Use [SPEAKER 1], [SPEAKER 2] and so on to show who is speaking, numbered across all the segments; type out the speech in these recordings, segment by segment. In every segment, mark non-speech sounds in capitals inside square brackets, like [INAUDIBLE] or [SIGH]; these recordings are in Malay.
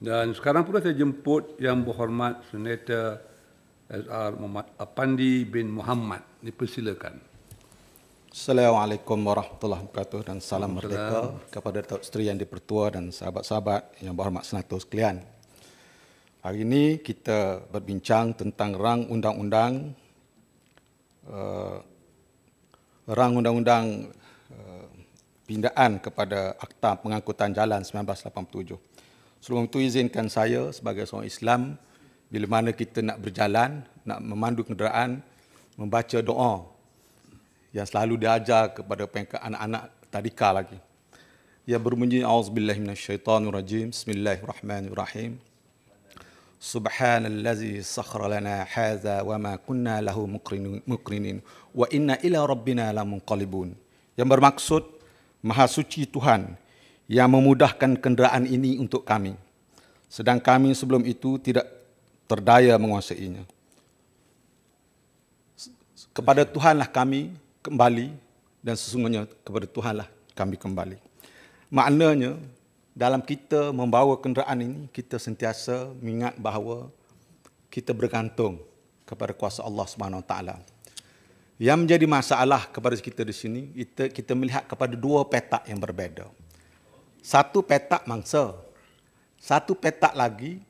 [SPEAKER 1] Dan sekarang pula saya jemput yang berhormat Senator SR Muhammad Apandi bin Muhammad. Dipersilakan. Assalamualaikum warahmatullahi wabarakatuh dan salam merdeka kepada Datuk Seteri Yang Dipertua dan sahabat-sahabat yang berhormat senator sekalian. Hari ini kita berbincang tentang rang undang-undang uh, rang undang-undang uh, pindaan kepada Akta Pengangkutan Jalan 1987. Sebelum itu izinkan saya sebagai seorang Islam bila mana kita nak berjalan, nak memandu kenderaan, membaca doa yang selalu diajar kepada pengkat anak-anak tadika lagi. Ya berbunyi auzubillahi minasyaitonirrajim. Bismillahirrahmanirrahim. Subhanallazi sakhkhara lana hadza wama kunna lahu muqrinin wa inna ila rabbina lamunqalibun. Yang bermaksud Maha suci Tuhan yang memudahkan kenderaan ini untuk kami. Sedang kami sebelum itu tidak terdaya menguasainya. Kepada Tuhanlah kami kembali dan sesungguhnya kepada Tuhanlah kami kembali. Maknanya dalam kita membawa kenderaan ini, kita sentiasa mengingat bahawa kita bergantung kepada kuasa Allah Subhanahu taala. Yang menjadi masalah kepada kita di sini, kita kita melihat kepada dua petak yang berbeza satu petak mangsa. Satu petak lagi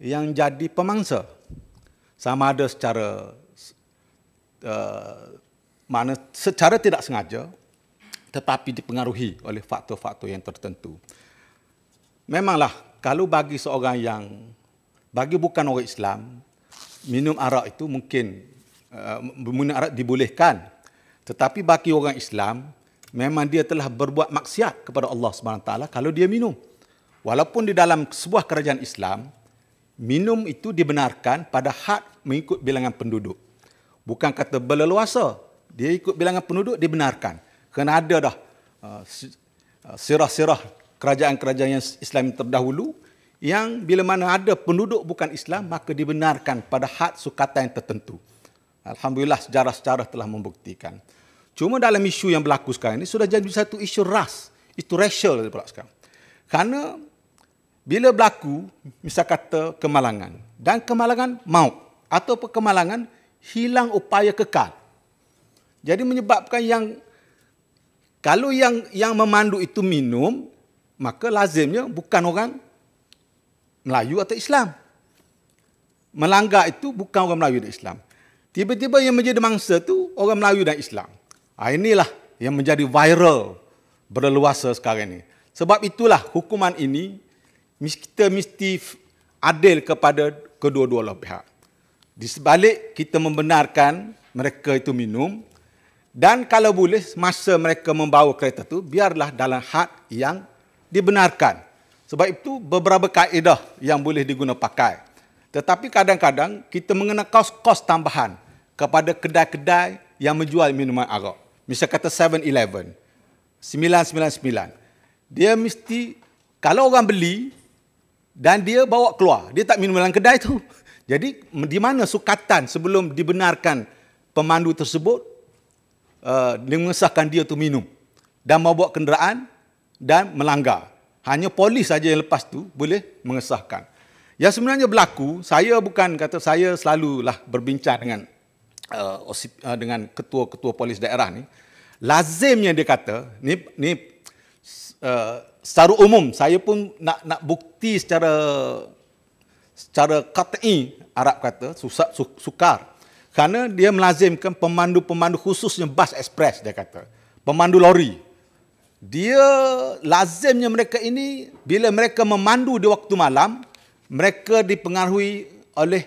[SPEAKER 1] yang jadi pemangsa. Sama ada secara uh, mana secara tidak sengaja tetapi dipengaruhi oleh faktor-faktor yang tertentu. Memanglah kalau bagi seorang yang bagi bukan orang Islam minum arak itu mungkin uh, minum arak dibolehkan. Tetapi bagi orang Islam memang dia telah berbuat maksiat kepada Allah Subhanahu SWT kalau dia minum. Walaupun di dalam sebuah kerajaan Islam, minum itu dibenarkan pada had mengikut bilangan penduduk. Bukan kata berleluasa, dia ikut bilangan penduduk dibenarkan. Kerana ada dah uh, uh, sirah-sirah kerajaan-kerajaan yang Islam terdahulu yang bila mana ada penduduk bukan Islam maka dibenarkan pada had sukatan yang tertentu. Alhamdulillah sejarah-sejarah telah membuktikan. Cuma dalam isu yang berlaku sekarang ini sudah jadi satu isu ras, itu racial pula sekarang. Karena bila berlaku misal kata kemalangan dan kemalangan maut atau kemalangan hilang upaya kekal. Jadi menyebabkan yang kalau yang yang memandu itu minum maka lazimnya bukan orang Melayu atau Islam. Melanggar itu bukan orang Melayu dan Islam. Tiba-tiba yang menjadi mangsa tu orang Melayu dan Islam. Ah inilah yang menjadi viral berleluasa sekarang ini. Sebab itulah hukuman ini kita mesti adil kepada kedua-dua lah pihak. Di sebalik kita membenarkan mereka itu minum dan kalau boleh masa mereka membawa kereta tu biarlah dalam had yang dibenarkan. Sebab itu beberapa kaedah yang boleh diguna pakai. Tetapi kadang-kadang kita mengenakan kos-kos tambahan kepada kedai-kedai yang menjual minuman arak. Misal kata 7-Eleven, 999. Dia mesti, kalau orang beli dan dia bawa keluar, dia tak minum dalam kedai tu. [LAUGHS] Jadi di mana sukatan sebelum dibenarkan pemandu tersebut, uh, mengesahkan dia tu minum dan mau bawa kenderaan dan melanggar. Hanya polis saja yang lepas tu boleh mengesahkan. Yang sebenarnya berlaku, saya bukan kata saya selalulah berbincang dengan Uh, uh, dengan ketua-ketua polis daerah ni lazimnya dia kata ni ni uh, secara umum saya pun nak nak bukti secara secara kata'i Arab kata susah su, sukar kerana dia melazimkan pemandu-pemandu khususnya bas ekspres dia kata pemandu lori dia lazimnya mereka ini bila mereka memandu di waktu malam mereka dipengaruhi oleh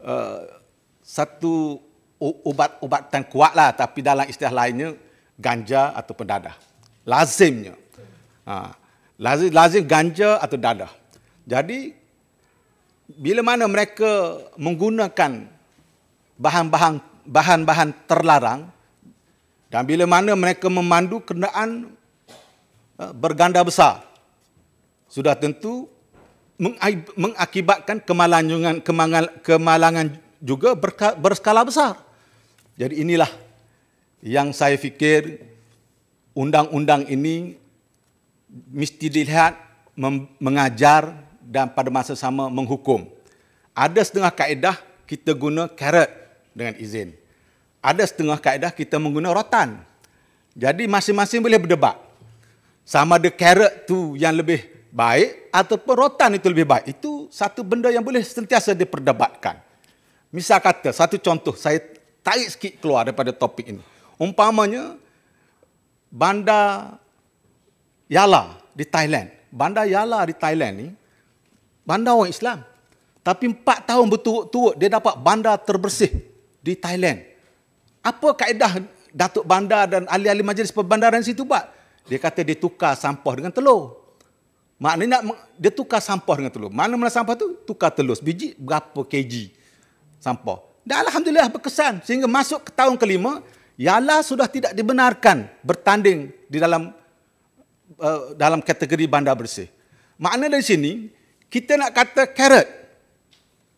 [SPEAKER 1] uh, satu ubat-ubatan kuat lah tapi dalam istilah lainnya ganja atau pendadah lazimnya ha, lazim lazim ganja atau dadah jadi bila mana mereka menggunakan bahan-bahan bahan-bahan terlarang dan bila mana mereka memandu kenderaan eh, berganda besar sudah tentu mengakibatkan kemalangan kemalangan juga berskala besar jadi inilah yang saya fikir undang-undang ini mesti dilihat mengajar dan pada masa sama menghukum. Ada setengah kaedah kita guna carrot dengan izin. Ada setengah kaedah kita menggunakan rotan. Jadi masing-masing boleh berdebat. Sama ada carrot tu yang lebih baik ataupun rotan itu lebih baik. Itu satu benda yang boleh sentiasa diperdebatkan. Misal kata, satu contoh saya tarik sikit keluar daripada topik ini. Umpamanya bandar Yala di Thailand. Bandar Yala di Thailand ni bandar orang Islam. Tapi 4 tahun berturut-turut dia dapat bandar terbersih di Thailand. Apa kaedah Datuk Bandar dan ahli-ahli majlis perbandaran situ buat? Dia kata dia tukar sampah dengan telur. Maknanya dia tukar sampah dengan telur. Mana-mana sampah tu tukar telur. Biji berapa kg sampah. Dan Alhamdulillah berkesan sehingga masuk ke tahun kelima, Yala sudah tidak dibenarkan bertanding di dalam uh, dalam kategori bandar bersih. Makna dari sini, kita nak kata carrot.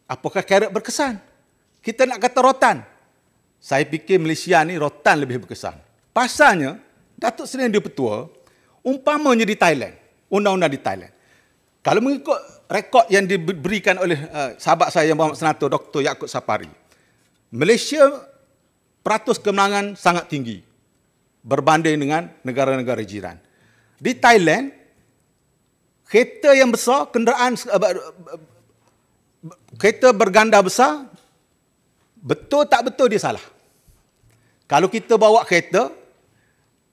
[SPEAKER 1] Apakah carrot berkesan? Kita nak kata rotan. Saya fikir Malaysia ni rotan lebih berkesan. Pasalnya, Datuk Seri Yang Dipertua, umpamanya di Thailand, undang-undang di Thailand. Kalau mengikut rekod yang diberikan oleh uh, sahabat saya yang Muhammad Senator, Dr. Yakut Sapari, Malaysia peratus kemenangan sangat tinggi berbanding dengan negara-negara jiran. Di Thailand, kereta yang besar, kenderaan eh, kereta berganda besar, betul tak betul dia salah. Kalau kita bawa kereta,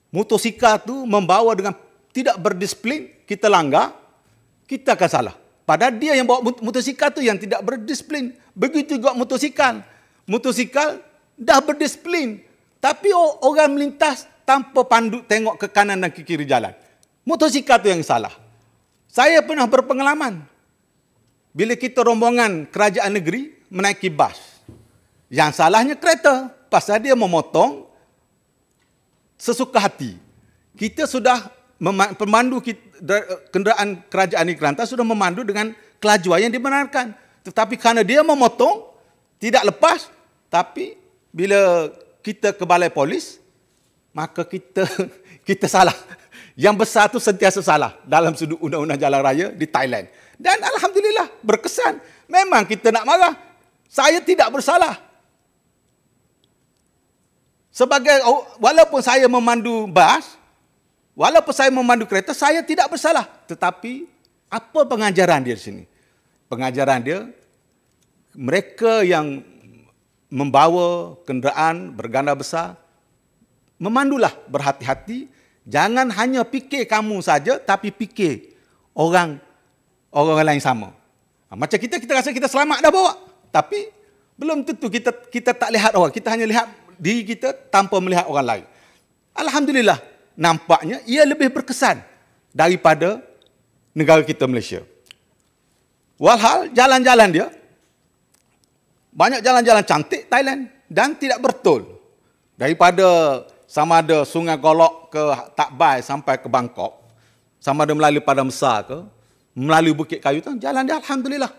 [SPEAKER 1] motosikal tu membawa dengan tidak berdisiplin, kita langgar, kita akan salah. Padahal dia yang bawa motosikal tu yang tidak berdisiplin. Begitu juga motosikal motosikal dah berdisiplin tapi orang melintas tanpa pandu tengok ke kanan dan ke kiri jalan. Motosikal tu yang salah. Saya pernah berpengalaman bila kita rombongan kerajaan negeri menaiki bas. Yang salahnya kereta pasal dia memotong sesuka hati. Kita sudah memandu kita, kenderaan kerajaan di Kelantan sudah memandu dengan kelajuan yang dibenarkan. Tetapi karena dia memotong, tidak lepas, tapi bila kita ke balai polis, maka kita [LAUGHS] kita salah. Yang besar tu sentiasa salah dalam sudut undang-undang jalan raya di Thailand. Dan Alhamdulillah berkesan. Memang kita nak marah. Saya tidak bersalah. Sebagai oh, walaupun saya memandu bas, walaupun saya memandu kereta, saya tidak bersalah. Tetapi apa pengajaran dia di sini? Pengajaran dia mereka yang membawa kenderaan berganda besar, memandulah berhati-hati. Jangan hanya fikir kamu saja, tapi fikir orang orang lain sama. Ha, macam kita, kita rasa kita selamat dah bawa. Tapi belum tentu kita kita tak lihat orang. Kita hanya lihat diri kita tanpa melihat orang lain. Alhamdulillah, nampaknya ia lebih berkesan daripada negara kita Malaysia. Walhal, jalan-jalan dia, banyak jalan-jalan cantik Thailand dan tidak bertol. Daripada sama ada Sungai Golok ke Tak Bai sampai ke Bangkok, sama ada melalui Padang Besar ke, melalui Bukit Kayu tu, jalan dia Alhamdulillah.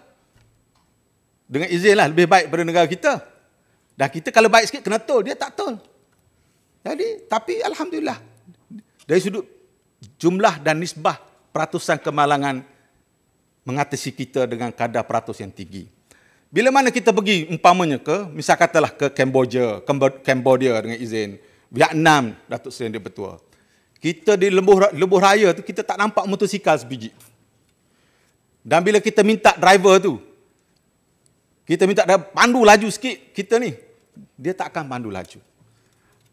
[SPEAKER 1] Dengan izinlah lebih baik pada negara kita. Dah kita kalau baik sikit kena tol, dia tak tol. Jadi, tapi Alhamdulillah. Dari sudut jumlah dan nisbah peratusan kemalangan mengatasi kita dengan kadar peratus yang tinggi. Bila mana kita pergi umpamanya ke, misal katalah ke Kemboja, Kemboja dengan izin, Vietnam, Datuk Seri dia Petua. Kita di lembuh, lembuh raya tu, kita tak nampak motosikal sebiji. Dan bila kita minta driver tu, kita minta dia pandu laju sikit, kita ni, dia tak akan pandu laju.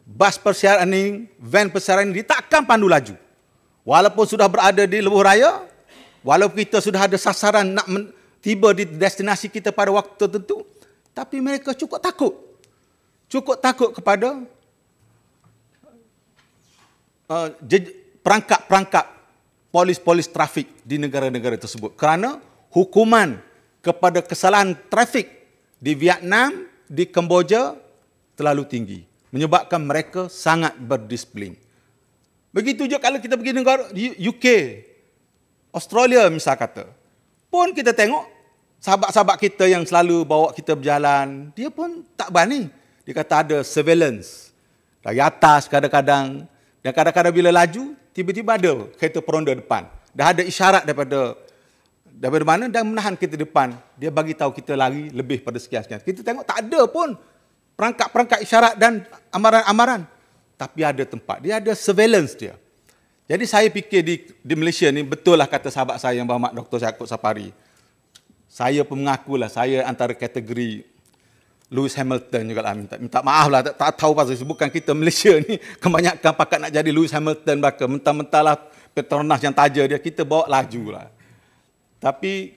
[SPEAKER 1] Bas persiaran ni, van persiaran ni, dia tak akan pandu laju. Walaupun sudah berada di lembuh raya, walaupun kita sudah ada sasaran nak men- tiba di destinasi kita pada waktu tertentu. Tapi mereka cukup takut. Cukup takut kepada uh, perangkap-perangkap polis-polis trafik di negara-negara tersebut. Kerana hukuman kepada kesalahan trafik di Vietnam, di Kemboja terlalu tinggi. Menyebabkan mereka sangat berdisiplin. Begitu juga kalau kita pergi negara UK, Australia misal kata. Pun kita tengok sahabat-sahabat kita yang selalu bawa kita berjalan, dia pun tak berani. Dia kata ada surveillance. Dari atas kadang-kadang. Dan kadang-kadang bila laju, tiba-tiba ada kereta peronda depan. Dah ada isyarat daripada daripada mana dan menahan kita depan. Dia bagi tahu kita lari lebih pada sekian-sekian. Kita tengok tak ada pun perangkat-perangkat isyarat dan amaran-amaran. Tapi ada tempat. Dia ada surveillance dia. Jadi saya fikir di, di Malaysia ni betul lah kata sahabat saya yang bermak Dr. Syakut Sapari saya pun mengakulah saya antara kategori Lewis Hamilton juga lah. Minta, minta maaf lah, tak, tak tahu pasal bukan kita Malaysia ni [LAUGHS] kebanyakan pakat nak jadi Lewis Hamilton bakal. Mentah-mentah lah Petronas yang taja dia, kita bawa laju lah. Tapi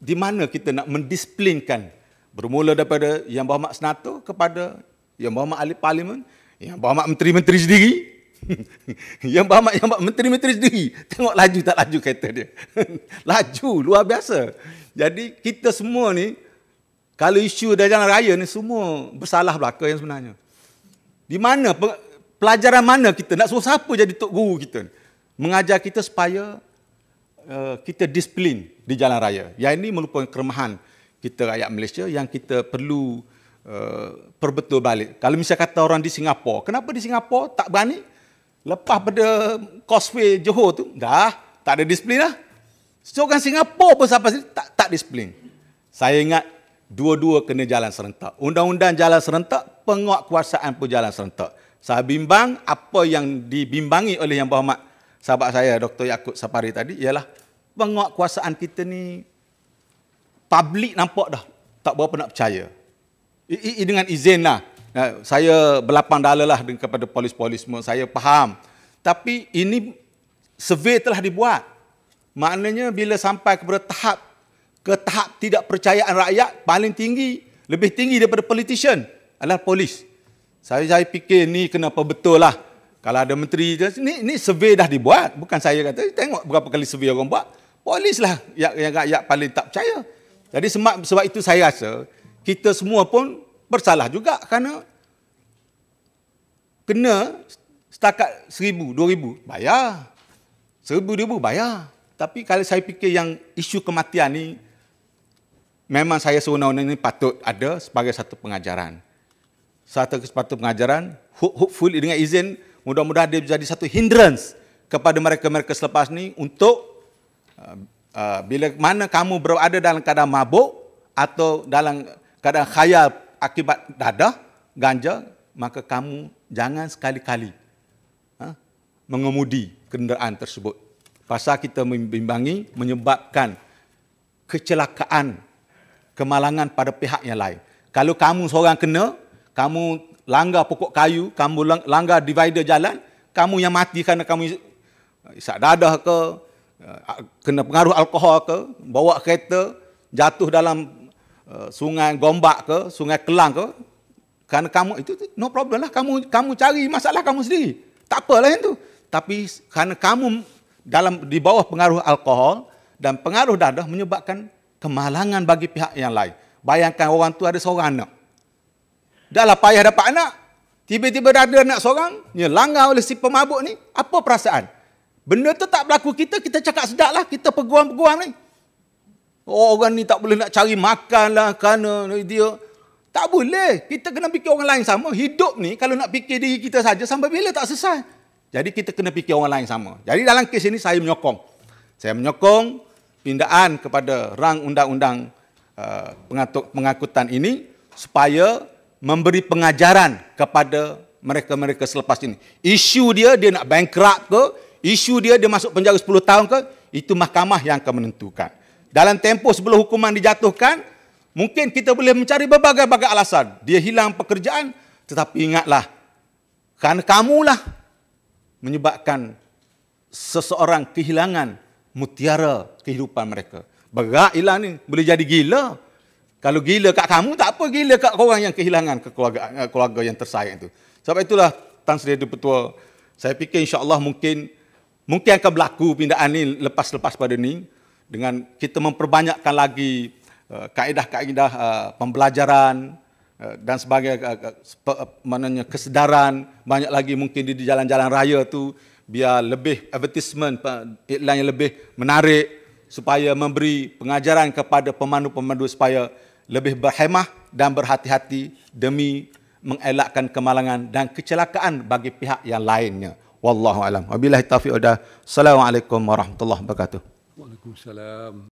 [SPEAKER 1] di mana kita nak mendisiplinkan bermula daripada Yang bawa mak senato kepada Yang bawa mak Ahli Parlimen, Yang bawa mak Menteri-Menteri sendiri, [LAUGHS] yang Berhormat, Yang Berhormat Menteri-Menteri sendiri, tengok laju tak laju kereta dia. [LAUGHS] laju, luar biasa. Jadi kita semua ni kalau isu dah jalan raya ni semua bersalah belaka yang sebenarnya. Di mana pelajaran mana kita nak suruh siapa jadi tok guru kita ni? mengajar kita supaya uh, kita disiplin di jalan raya. Yang ini merupakan keremahan kita rakyat Malaysia yang kita perlu uh, perbetul balik. Kalau misalnya kata orang di Singapura, kenapa di Singapura tak berani lepas pada causeway Johor tu? Dah, tak ada disiplin lah. Seorang Singapura pun sampai sini tak, tak disiplin. Saya ingat dua-dua kena jalan serentak. Undang-undang jalan serentak, penguatkuasaan pun jalan serentak. Saya bimbang apa yang dibimbangi oleh Yang Berhormat sahabat saya Dr. Yakut Sapari tadi ialah penguatkuasaan kita ni publik nampak dah tak berapa nak percaya. I, I, I dengan izin lah. Saya berlapang dalalah lah kepada polis-polis semua. Saya faham. Tapi ini survei telah dibuat. Maknanya bila sampai kepada tahap ke tahap tidak percayaan rakyat paling tinggi, lebih tinggi daripada politician adalah polis. Saya saya fikir ni kenapa betul lah. Kalau ada menteri je, ni, ni survey dah dibuat. Bukan saya kata, tengok berapa kali survey orang buat. Polis lah yang, yang rakyat paling tak percaya. Jadi sebab, sebab itu saya rasa kita semua pun bersalah juga kerana kena setakat seribu, dua ribu, bayar. Seribu, dua ribu, bayar. Tapi kalau saya fikir yang isu kematian ni memang saya seunang-unang ini patut ada sebagai satu pengajaran. Satu kesempatan pengajaran, hopefully dengan izin, mudah-mudahan dia jadi satu hindrance kepada mereka-mereka selepas ni untuk uh, uh, bila mana kamu berada dalam keadaan mabuk atau dalam keadaan khayal akibat dadah, ganja, maka kamu jangan sekali-kali uh, mengemudi kenderaan tersebut pasal kita membimbangi menyebabkan kecelakaan kemalangan pada pihak yang lain. Kalau kamu seorang kena, kamu langgar pokok kayu, kamu langgar divider jalan, kamu yang mati kerana kamu isap dadah ke, eh, kena pengaruh alkohol ke, bawa kereta, jatuh dalam eh, sungai Gombak ke, sungai Kelang ke, kerana kamu itu no problem lah, kamu kamu cari masalah kamu sendiri. Tak apalah yang tu. Tapi kerana kamu dalam di bawah pengaruh alkohol dan pengaruh dadah menyebabkan kemalangan bagi pihak yang lain. Bayangkan orang tu ada seorang anak. Dahlah payah dapat anak. Tiba-tiba ada anak seorang. Langgar oleh si pemabuk ni. Apa perasaan? Benda tu tak berlaku kita. Kita cakap sedap lah. Kita peguam-peguam ni. Oh, orang ni tak boleh nak cari makan lah. Kerana dia. Tak boleh. Kita kena fikir orang lain sama. Hidup ni kalau nak fikir diri kita saja. Sampai bila tak selesai. Jadi kita kena fikir orang lain sama. Jadi dalam kes ini saya menyokong. Saya menyokong pindaan kepada rang undang-undang uh, pengangkutan ini supaya memberi pengajaran kepada mereka-mereka selepas ini. Isu dia, dia nak bankrupt ke? Isu dia, dia masuk penjara 10 tahun ke? Itu mahkamah yang akan menentukan. Dalam tempoh sebelum hukuman dijatuhkan, mungkin kita boleh mencari berbagai-bagai alasan. Dia hilang pekerjaan, tetapi ingatlah, kerana kamulah menyebabkan seseorang kehilangan mutiara kehidupan mereka. Berat hilang ni, boleh jadi gila. Kalau gila kat kamu, tak apa gila kat orang yang kehilangan keluarga, eh, keluarga yang tersayang itu. Sebab itulah Tan Sri Adi Petua, saya fikir insya Allah mungkin mungkin akan berlaku pindaan ini lepas-lepas pada ini dengan kita memperbanyakkan lagi eh, kaedah-kaedah eh, pembelajaran, Eh, dan sebagai eh, eh, mananya kesedaran banyak lagi mungkin di jalan-jalan raya tu biar lebih advertisement iklan yang lebih menarik supaya memberi pengajaran kepada pemandu-pemandu supaya lebih berhemah dan berhati-hati demi mengelakkan kemalangan dan kecelakaan bagi pihak yang lainnya wallahu alam wabillahi taufiq wa assalamualaikum warahmatullahi wabarakatuh waalaikumsalam